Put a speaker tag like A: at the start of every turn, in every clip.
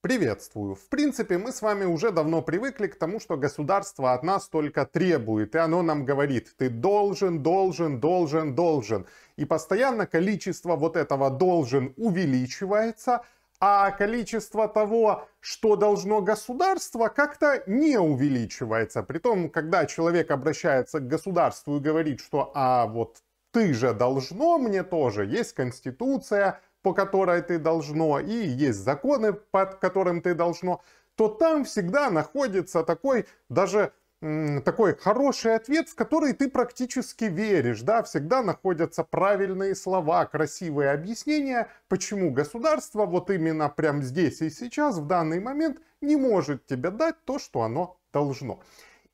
A: Приветствую. В принципе, мы с вами уже давно привыкли к тому, что государство от нас только требует, и оно нам говорит, ты должен, должен, должен, должен. И постоянно количество вот этого должен увеличивается, а количество того, что должно государство, как-то не увеличивается. Притом, когда человек обращается к государству и говорит, что а вот ты же должно мне тоже, есть конституция, по которой ты должно, и есть законы, под которым ты должно, то там всегда находится такой даже такой хороший ответ, в который ты практически веришь, да, всегда находятся правильные слова, красивые объяснения, почему государство вот именно прямо здесь и сейчас, в данный момент, не может тебе дать то, что оно должно.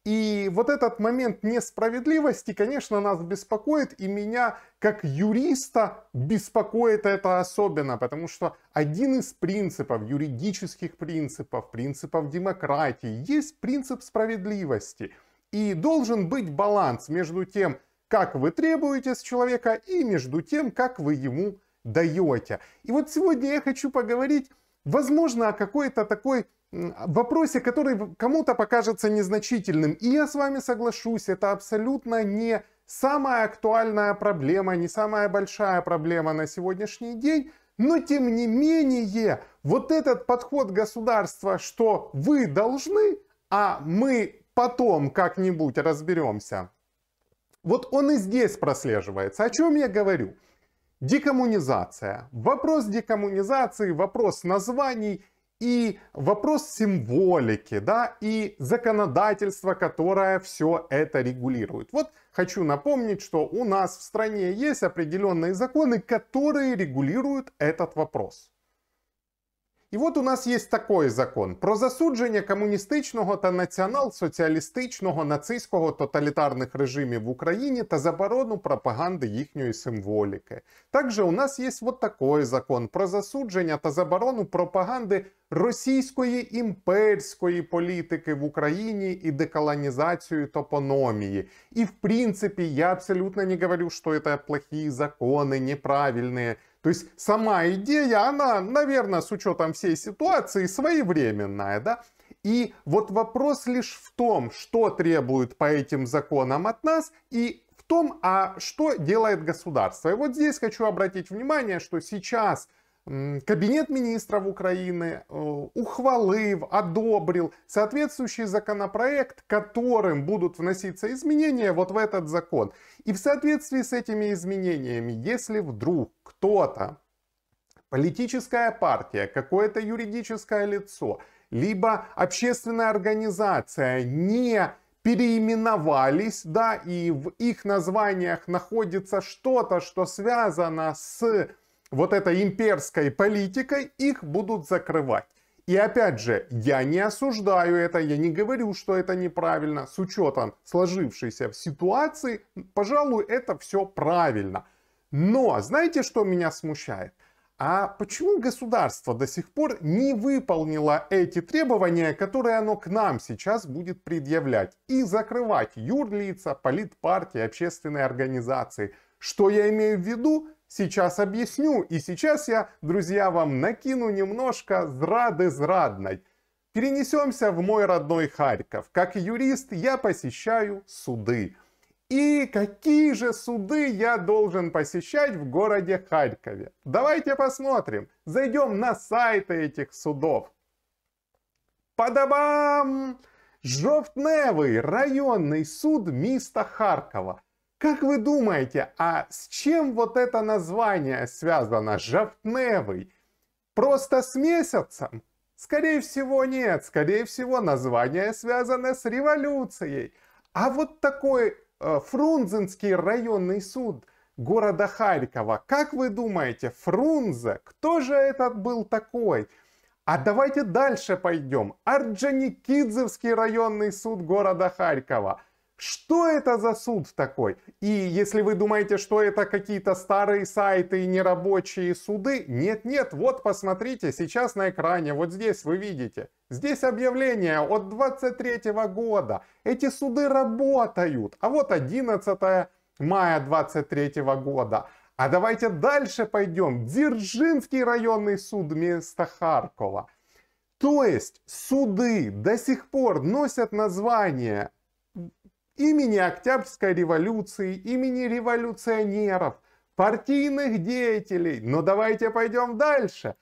A: И вот этот момент несправедливости, конечно, нас беспокоит, и меня как юриста беспокоит это особенно, потому что один из принципов, юридических принципов, принципов демократии, есть принцип справедливости. И должен быть баланс между тем, как вы требуете с человека, и между тем, как вы ему даете. И вот сегодня я хочу поговорить, возможно, о какой-то такой вопросе, который кому-то покажется незначительным. И я с вами соглашусь, это абсолютно не самая актуальная проблема, не самая большая проблема на сегодняшний день. Но тем не менее, вот этот подход государства, что вы должны, а мы потом как-нибудь разберемся, вот он и здесь прослеживается. О чем я говорю? Декоммунизация. Вопрос декоммунизации, вопрос названий – и вопрос символики, да, и законодательство, которое все это регулирует. Вот хочу напомнить, что у нас в стране есть определенные законы, которые регулируют этот вопрос. І от у нас є такий закон про засудження комуністичного та націонал-соціалістичного нацистського тоталітарних режимів в Україні та заборону пропаганди їхньої символіки. Також у нас є вот такой закон про засудження та заборону пропаганди російської імперської політики в Україні і деколонізацію топономії. І в принципі, я абсолютно не говорю, що це плохі закони, неправильні. То есть сама идея, она, наверное, с учетом всей ситуации, своевременная, да? И вот вопрос лишь в том, что требует по этим законам от нас и в том, а что делает государство. И вот здесь хочу обратить внимание, что сейчас Кабинет министров Украины э, ухвалив, одобрил соответствующий законопроект, которым будут вноситься изменения вот в этот закон. И в соответствии с этими изменениями, если вдруг кто-то, политическая партия, какое-то юридическое лицо, либо общественная организация не переименовались, да, и в их названиях находится что-то, что связано с вот этой имперской политикой их будут закрывать. И опять же, я не осуждаю это, я не говорю, что это неправильно. С учетом сложившейся ситуации, пожалуй, это все правильно. Но знаете, что меня смущает? А почему государство до сих пор не выполнило эти требования, которые оно к нам сейчас будет предъявлять и закрывать юрлица, политпартии, общественные организации? Что я имею в виду? Сейчас объясню, и сейчас я, друзья, вам накину немножко зрады зрадной. Перенесемся в мой родной Харьков. Как юрист я посещаю суды. И какие же суды я должен посещать в городе Харькове? Давайте посмотрим. Зайдем на сайты этих судов. Подобам! Жовтневый районный суд міста Харькова. Как вы думаете, а с чем вот это название связано? Жовтневый. Просто с месяцем? Скорее всего нет. Скорее всего название связано с революцией. А вот такой э, Фрунзенский районный суд города Харькова. Как вы думаете, Фрунзе? Кто же этот был такой? А давайте дальше пойдем. Орджоникидзевский районный суд города Харькова – что это за суд такой? И если вы думаете, что это какие-то старые сайты и нерабочие суды, нет-нет, вот посмотрите, сейчас на экране, вот здесь вы видите. Здесь объявление от 23 года. Эти суды работают. А вот 11 мая 23 года. А давайте дальше пойдем. Дзержинский районный суд вместо Харькова. То есть суды до сих пор носят название имени Октябрьской революции, имени революционеров, партийных деятелей. Но давайте пойдем дальше.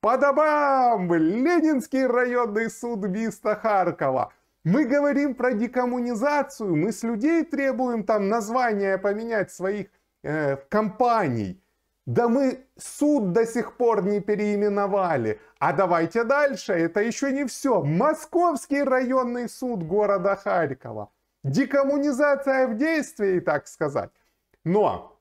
A: Подобам, Ленинский районный суд Биста Харкова. Мы говорим про декоммунизацию, мы с людей требуем там названия поменять своих э, компаний. Да мы суд до сих пор не переименовали. А давайте дальше, это еще не все. Московский районный суд города Харькова. Декоммунизация в действии, так сказать. Но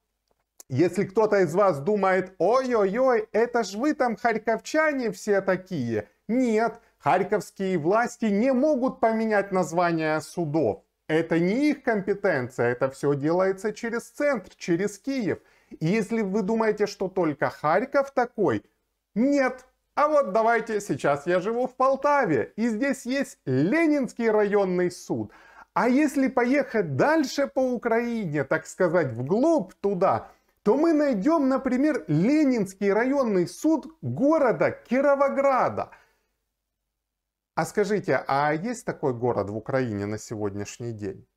A: если кто-то из вас думает, ой-ой-ой, это ж вы там харьковчане все такие. Нет, харьковские власти не могут поменять название судов. Это не их компетенция, это все делается через центр, через Киев. И если вы думаете, что только Харьков такой, нет. А вот давайте, сейчас я живу в Полтаве, и здесь есть Ленинский районный суд – а если поехать дальше по Украине, так сказать, вглубь туда, то мы найдем, например, Ленинский районный суд города Кировограда. А скажите, а есть такой город в Украине на сегодняшний день?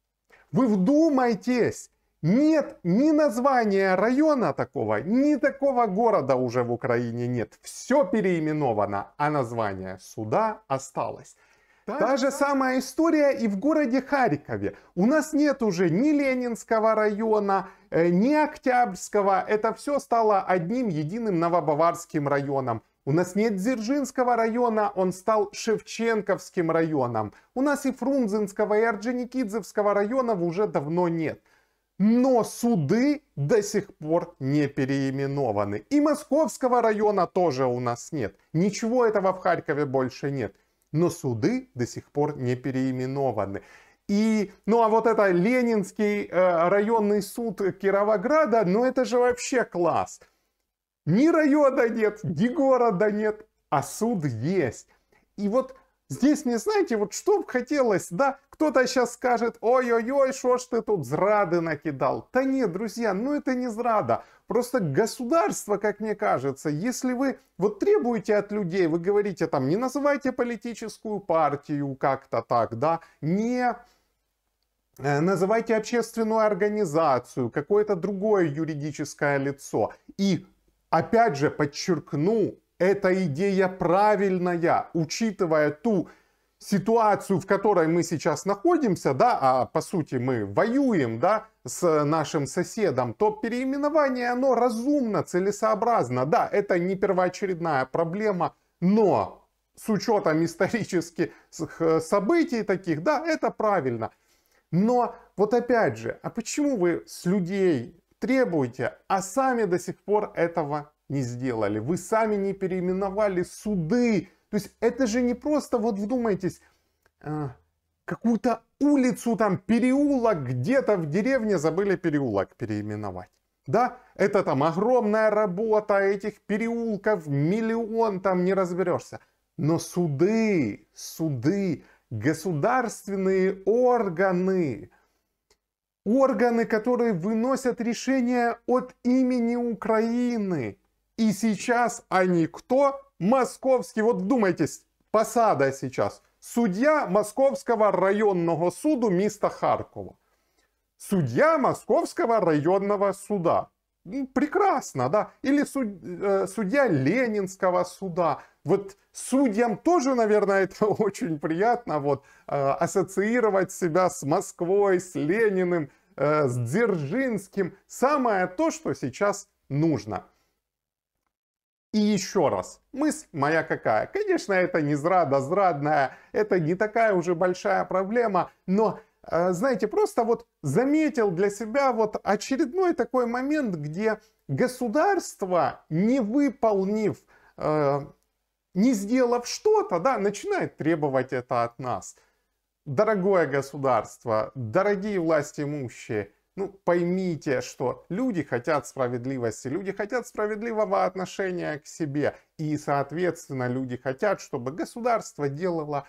A: Вы вдумайтесь, нет ни названия района такого, ни такого города уже в Украине нет. Все переименовано, а название суда осталось. Та, Та же самая история и в городе Харькове. У нас нет уже ни Ленинского района, э, ни Октябрьского. Это все стало одним единым новобаварским районом. У нас нет Дзержинского района, он стал Шевченковским районом. У нас и Фрунзенского, и Орджоникидзевского районов уже давно нет. Но суды до сих пор не переименованы. И Московского района тоже у нас нет. Ничего этого в Харькове больше нет но суды до сих пор не переименованы. И, ну а вот это Ленинский э, районный суд Кировограда, ну это же вообще класс. Ни района нет, ни города нет, а суд есть. И вот здесь мне, знаете, вот что бы хотелось, да, кто-то сейчас скажет, ой-ой-ой, что ж ты тут зрады накидал. Да нет, друзья, ну это не зрада. Просто государство, как мне кажется, если вы вот требуете от людей, вы говорите там, не называйте политическую партию как-то так, да, не э, называйте общественную организацию, какое-то другое юридическое лицо. И опять же подчеркну, эта идея правильная, учитывая ту ситуацию, в которой мы сейчас находимся, да, а по сути мы воюем, да, с нашим соседом, то переименование, оно разумно, целесообразно. Да, это не первоочередная проблема, но с учетом исторических событий таких, да, это правильно. Но вот опять же, а почему вы с людей требуете, а сами до сих пор этого не сделали? Вы сами не переименовали суды, то есть это же не просто, вот вдумайтесь, а, какую-то улицу, там переулок, где-то в деревне забыли переулок переименовать. Да, это там огромная работа, этих переулков миллион, там не разберешься. Но суды, суды, государственные органы, органы, которые выносят решения от имени Украины. И сейчас они кто? Московский, вот вдумайтесь, посада сейчас. Судья Московского районного суда міста Харкова. Судья Московского районного суда. Ну, прекрасно, да? Или суд, э, судья Ленинского суда. Вот судьям тоже, наверное, это очень приятно, вот, э, ассоциировать себя с Москвой, с Лениным, э, с Дзержинским. Самое то, что сейчас нужно. И еще раз, мысль моя какая? Конечно, это не зрада зрадная, это не такая уже большая проблема, но э, знаете, просто вот заметил для себя вот очередной такой момент, где государство, не выполнив, э, не сделав что-то, да, начинает требовать это от нас. Дорогое государство, дорогие власти имущие, ну, поймите, что люди хотят справедливости, люди хотят справедливого отношения к себе. И, соответственно, люди хотят, чтобы государство делало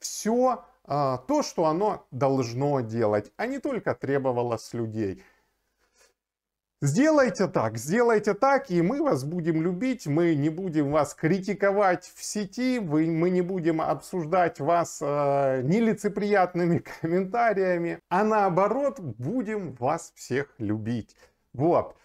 A: все э, а, то, что оно должно делать, а не только требовало с людей. Сделайте так, сделайте так, и мы вас будем любить, мы не будем вас критиковать в сети, вы, мы не будем обсуждать вас э, нелицеприятными комментариями, а наоборот будем вас всех любить. Вот.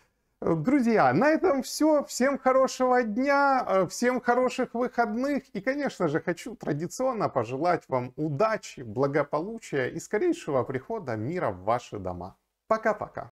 A: Друзья, на этом все. Всем хорошего дня, э, всем хороших выходных. И, конечно же, хочу традиционно пожелать вам удачи, благополучия и скорейшего прихода мира в ваши дома. Пока-пока.